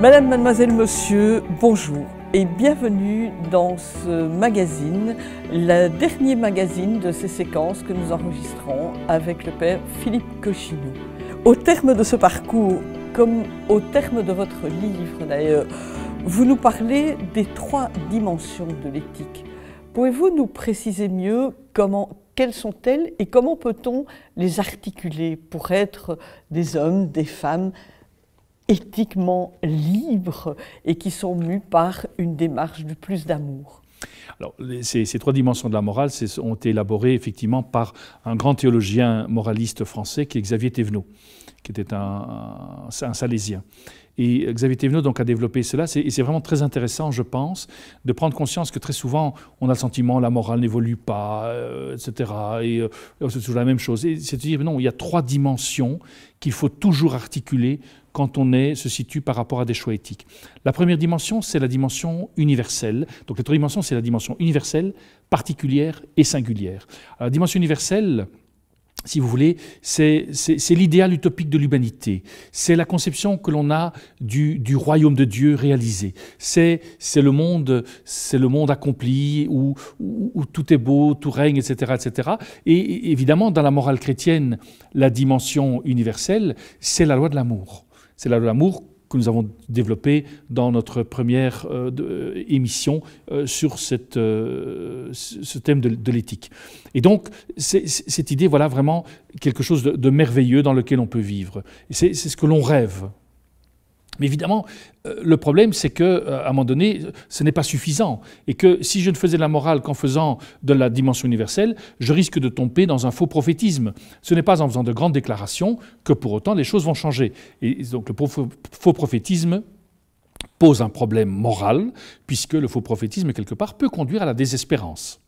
Madame, mademoiselle, monsieur, bonjour et bienvenue dans ce magazine, le dernier magazine de ces séquences que nous enregistrons avec le père Philippe Cochineau. Au terme de ce parcours, comme au terme de votre livre d'ailleurs, vous nous parlez des trois dimensions de l'éthique. Pouvez-vous nous préciser mieux comment, quelles sont-elles et comment peut-on les articuler pour être des hommes, des femmes éthiquement libres et qui sont mus par une démarche de plus d'amour. Alors, ces, trois dimensions de la morale ont été élaborées effectivement par un grand théologien moraliste français qui est Xavier Thévenot, qui était un, un salésien et Xavier Thévenot donc a développé cela. Et c'est vraiment très intéressant, je pense, de prendre conscience que très souvent, on a le sentiment la morale n'évolue pas, etc. Euh, et euh, c'est toujours la même chose. Et c'est de dire, non, il y a trois dimensions qu'il faut toujours articuler quand on est, se situe par rapport à des choix éthiques. La première dimension, c'est la dimension universelle. Donc les trois dimensions, c'est la dimension universelle, particulière et singulière. la dimension universelle, si vous voulez, c'est l'idéal utopique de l'humanité. C'est la conception que l'on a du, royaume de Dieu réalisé. C'est le monde, c'est le monde accompli où, tout est beau, tout règne, etc., etc. Et évidemment, dans la morale chrétienne, la dimension universelle, c'est la loi de l'amour. C'est la loi de l'amour que nous avons développé dans notre première euh, euh, émission euh, sur ce thème de, l'éthique. Et donc, cette idée, voilà vraiment quelque chose de, de merveilleux dans lequel on peut vivre. C'est ce que l'on rêve mais évidemment, euh, le problème, c'est qu'à euh, un moment donné, ce n'est pas suffisant. Et que si je ne faisais de la morale qu'en faisant de la dimension universelle, je risque de tomber dans un faux prophétisme. Ce n'est pas en faisant de grandes déclarations que pour autant les choses vont changer. Et donc le faux prophétisme pose un problème moral, puisque le faux prophétisme, quelque part, peut conduire à la désespérance.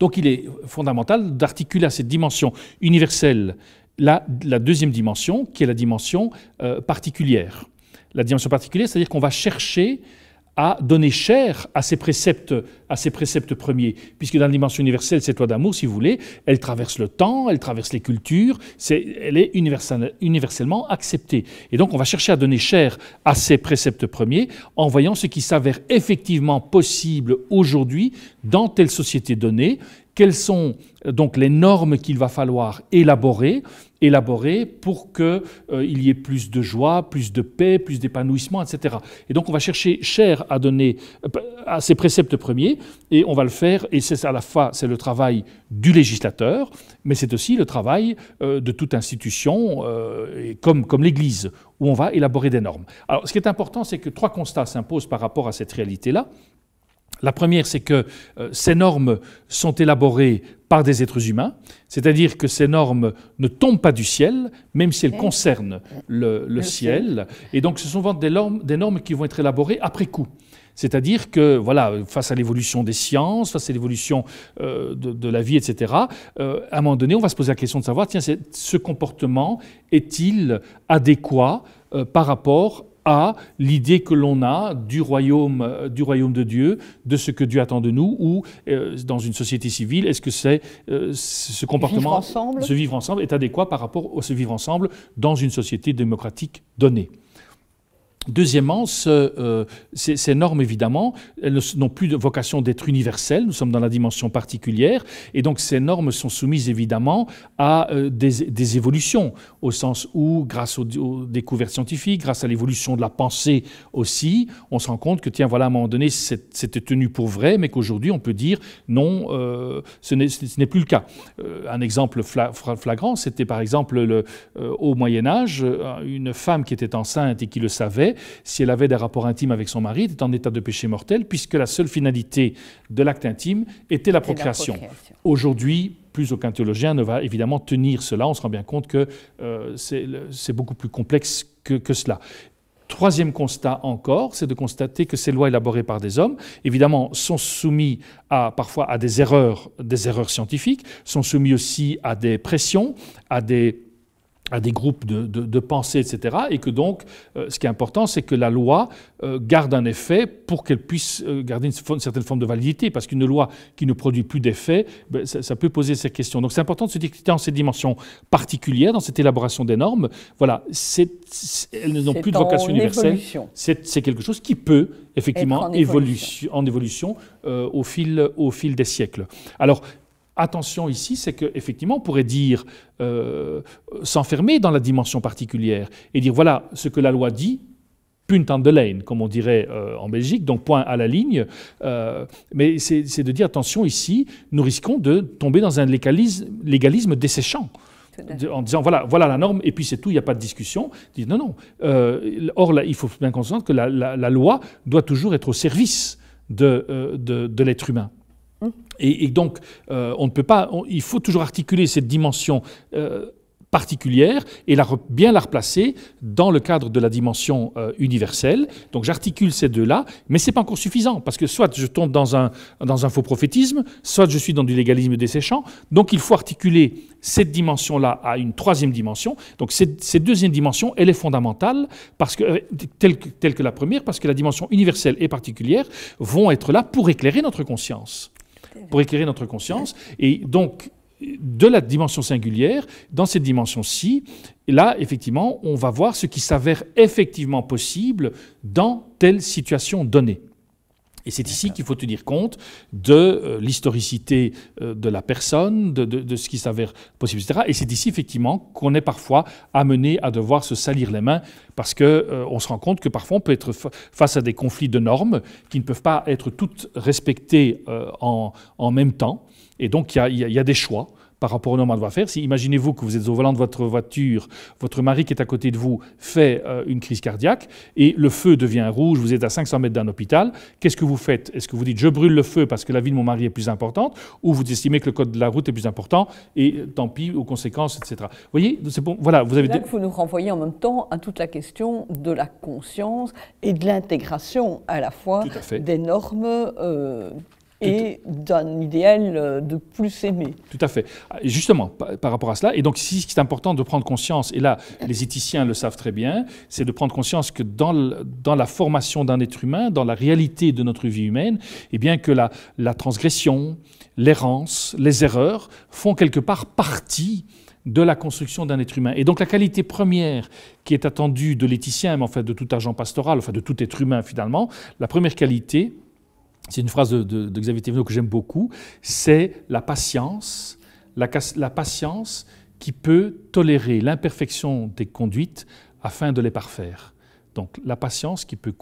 Donc il est fondamental d'articuler à cette dimension universelle la, deuxième dimension, qui est la dimension euh, particulière. La dimension particulière, c'est-à-dire qu'on va chercher à donner chair à ces préceptes, à ces préceptes premiers, puisque dans la dimension universelle, cette loi d'amour, si vous voulez, elle traverse le temps, elle traverse les cultures, elle est universellement acceptée. Et donc, on va chercher à donner chair à ces préceptes premiers en voyant ce qui s'avère effectivement possible aujourd'hui dans telle société donnée, quelles sont euh, donc les normes qu'il va falloir élaborer, élaborer pour qu'il euh, y ait plus de joie, plus de paix, plus d'épanouissement, etc. Et donc on va chercher cher à donner euh, à ces préceptes premiers, et on va le faire, et c'est à la fois c'est le travail du législateur, mais c'est aussi le travail de toute institution, comme, comme l'Église, où on va élaborer des normes. Alors ce qui est important, c'est que trois constats s'imposent par rapport à cette réalité-là. La première, c'est que euh, ces normes sont élaborées par des êtres humains, c'est-à-dire que ces normes ne tombent pas du ciel, même si elles concernent le, ciel. Et donc ce sont des normes, des normes qui vont être élaborées après coup. C'est-à-dire que, voilà, face à l'évolution des sciences, face à l'évolution euh, de, la vie, etc., euh, à un moment donné, on va se poser la question de savoir, tiens, ce comportement est-il adéquat par rapport à l'idée que l'on a du royaume, euh, du royaume de Dieu, de ce que Dieu attend de nous, ou euh, dans une société civile, est-ce que c'est euh, ce comportement, se vivre ensemble, est adéquat par rapport au se vivre ensemble dans une société démocratique donnée. Deuxièmement, euh, ces, normes, évidemment, elles n'ont plus de vocation d'être universelles, nous sommes dans la dimension particulière, et donc ces normes sont soumises, évidemment, à euh, des, évolutions, au sens où, grâce aux, découvertes scientifiques, grâce à l'évolution de la pensée aussi, on se rend compte que, tiens, voilà, à un moment donné, c'était tenu pour vrai, mais qu'aujourd'hui, on peut dire, non, euh, ce n'est plus le cas. un exemple flagrant, c'était par exemple, au Moyen Âge, une femme qui était enceinte et qui le savait, si elle avait des rapports intimes avec son mari, était en état de péché mortel, puisque la seule finalité de l'acte intime était la procréation. Aujourd'hui, plus aucun théologien ne va évidemment tenir cela. On se rend bien compte que euh, c'est beaucoup plus complexe que, cela. Troisième constat encore, c'est de constater que ces lois élaborées par des hommes, évidemment, sont soumises à, parfois à des erreurs, des erreurs scientifiques, sont soumises aussi à des pressions, à des à des groupes de, de, pensée, etc. Et que donc, euh, ce qui est important, c'est que la loi euh, garde un effet pour qu'elle puisse euh, garder une, certaine forme de validité, parce qu'une loi qui ne produit plus d'effet, ben, ça, peut poser cette questions. Donc c'est important de se dire que dans cette dimension particulière, dans cette élaboration des normes. Voilà, elles n'ont plus de vocation universelle. C'est quelque chose qui peut effectivement en évolution, en évolution au, fil, au fil des siècles. Alors, attention ici, c'est qu'effectivement, on pourrait dire euh, s'enfermer dans la dimension particulière et dire voilà ce que la loi dit. Punt de laine », comme on dirait euh, en Belgique, donc point à la ligne. Euh, mais c'est de dire attention ici, nous risquons de tomber dans un légalisme, légalisme desséchant en disant voilà, voilà la norme et puis c'est tout, il n'y a pas de discussion. non, non. or, il faut bien comprendre que la, loi doit toujours être au service de, de l'être humain. Et, donc, euh, on ne peut pas. il faut toujours articuler cette dimension. Euh, particulière et bien la replacer dans le cadre de la dimension euh, universelle. Donc j'articule ces deux-là, mais ce n'est pas encore suffisant, parce que soit je tombe dans un, dans un faux prophétisme, soit je suis dans du légalisme desséchant. Donc il faut articuler cette dimension-là à une troisième dimension. Donc cette, deuxième dimension, elle est fondamentale, parce que, telle que la première, parce que la dimension universelle et particulière vont être là pour éclairer notre conscience pour éclairer notre conscience. Et donc, de la dimension singulière, dans cette dimension-ci, là, effectivement, on va voir ce qui s'avère effectivement possible dans telle situation donnée. Et c'est ici qu'il faut tenir compte de euh, l'historicité euh, de la personne, de, ce qui s'avère possible, etc. Et c'est ici, effectivement, qu'on est parfois amené à devoir se salir les mains parce qu'on euh, se rend compte que parfois on peut être face à des conflits de normes qui ne peuvent pas être toutes respectées en, même temps. Et donc, il y a des choix par rapport aux normes à devoir faire. Si imaginez-vous que vous êtes au volant de votre voiture, votre mari qui est à côté de vous fait euh, une crise cardiaque et le feu devient rouge, vous êtes à 500 mètres d'un hôpital, qu'est-ce que vous faites Est-ce que vous dites je brûle le feu parce que la vie de mon mari est plus importante ou vous estimez que le code de la route est plus important et euh, tant pis aux conséquences, etc. Vous voyez, c'est bon. Voilà, vous avez. Là, il faut nous renvoyez en même temps à toute la question de la conscience et de l'intégration à la fois des normes. Euh, et d'un idéal euh, de plus aimer. Tout à fait. Ah, justement, par, rapport à cela, et donc si ce qui est important de prendre conscience, et là les éthiciens le savent très bien, c'est de prendre conscience que dans, dans la formation d'un être humain, dans la réalité de notre vie humaine, eh bien que la, la transgression, l'errance, les erreurs font quelque part partie de la construction d'un être humain. Et donc la qualité première qui est attendue de l'éthicien, mais en fait de tout agent pastoral, enfin de tout être humain finalement, la première qualité, c'est une phrase de, Xavier Thévenot que j'aime beaucoup, c'est la patience, la, patience qui peut tolérer l'imperfection des conduites afin de les parfaire. Donc la patience qui peut,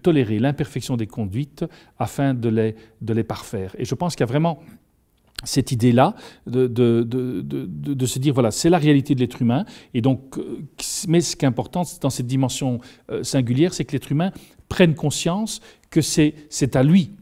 tolérer l'imperfection des conduites afin de les, de les parfaire. Et je pense qu'il y a vraiment cette idée-là de, de, se dire, voilà, c'est la réalité de l'être humain. Et donc, euh, mais ce qui est important dans cette dimension euh, singulière, c'est que l'être humain prenne conscience que c'est à lui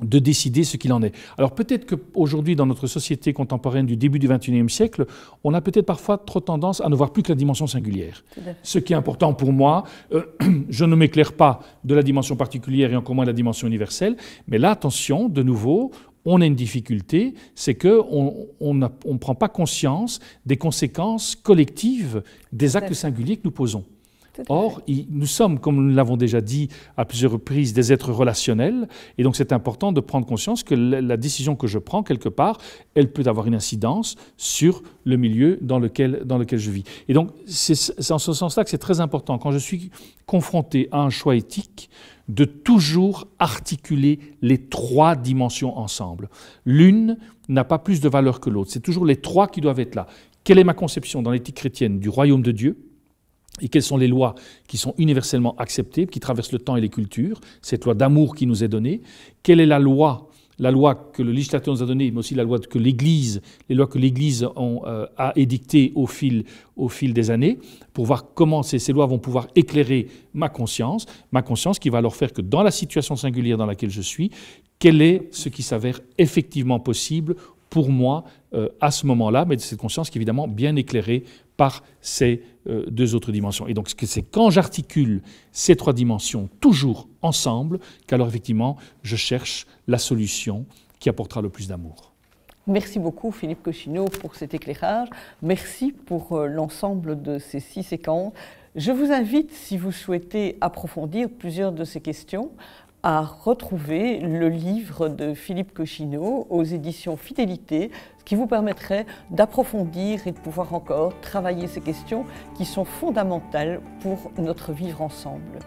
de décider ce qu'il en est. Alors peut-être qu'aujourd'hui, dans notre société contemporaine du début du XXIe siècle, on a peut-être parfois trop tendance à ne voir plus que la dimension singulière. Ce qui est important pour moi, euh, je ne m'éclaire pas de la dimension particulière et encore moins de la dimension universelle, mais là, attention, de nouveau, on a une difficulté, c'est qu'on ne on on prend pas conscience des conséquences collectives des actes singuliers que nous posons. Or, nous sommes, comme nous l'avons déjà dit à plusieurs reprises, des êtres relationnels, et donc c'est important de prendre conscience que la, décision que je prends, quelque part, elle peut avoir une incidence sur le milieu dans lequel, dans lequel je vis. Et donc, c'est en ce sens-là que c'est très important. Quand je suis confronté à un choix éthique, de toujours articuler les trois dimensions ensemble. L'une n'a pas plus de valeur que l'autre. C'est toujours les trois qui doivent être là. Quelle est ma conception dans l'éthique chrétienne du royaume de Dieu et quelles sont les lois qui sont universellement acceptées, qui traversent le temps et les cultures, cette loi d'amour qui nous est donnée, quelle est la loi la loi que le législateur nous a donnée, mais aussi la loi que l'Église, les lois que l'Église euh, a édictées au fil, au fil des années, pour voir comment ces, lois vont pouvoir éclairer ma conscience, ma conscience qui va alors faire que dans la situation singulière dans laquelle je suis, quel est ce qui s'avère effectivement possible pour moi euh, à ce moment-là, mais de cette conscience qui est évidemment bien éclairée par ces euh, deux autres dimensions. Et donc c'est quand j'articule ces trois dimensions toujours ensemble qu'alors effectivement je cherche la solution qui apportera le plus d'amour. Merci beaucoup Philippe Cochineau pour cet éclairage. Merci pour euh, l'ensemble de ces six séquences. Je vous invite, si vous souhaitez approfondir plusieurs de ces questions, à retrouver le livre de Philippe Cochineau aux éditions Fidélité qui vous permettrait d'approfondir et de pouvoir encore travailler ces questions qui sont fondamentales pour notre vivre ensemble.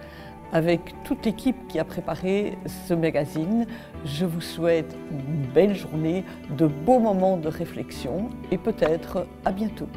Avec toute l'équipe qui a préparé ce magazine, je vous souhaite une belle journée, de beaux moments de réflexion et peut-être à bientôt.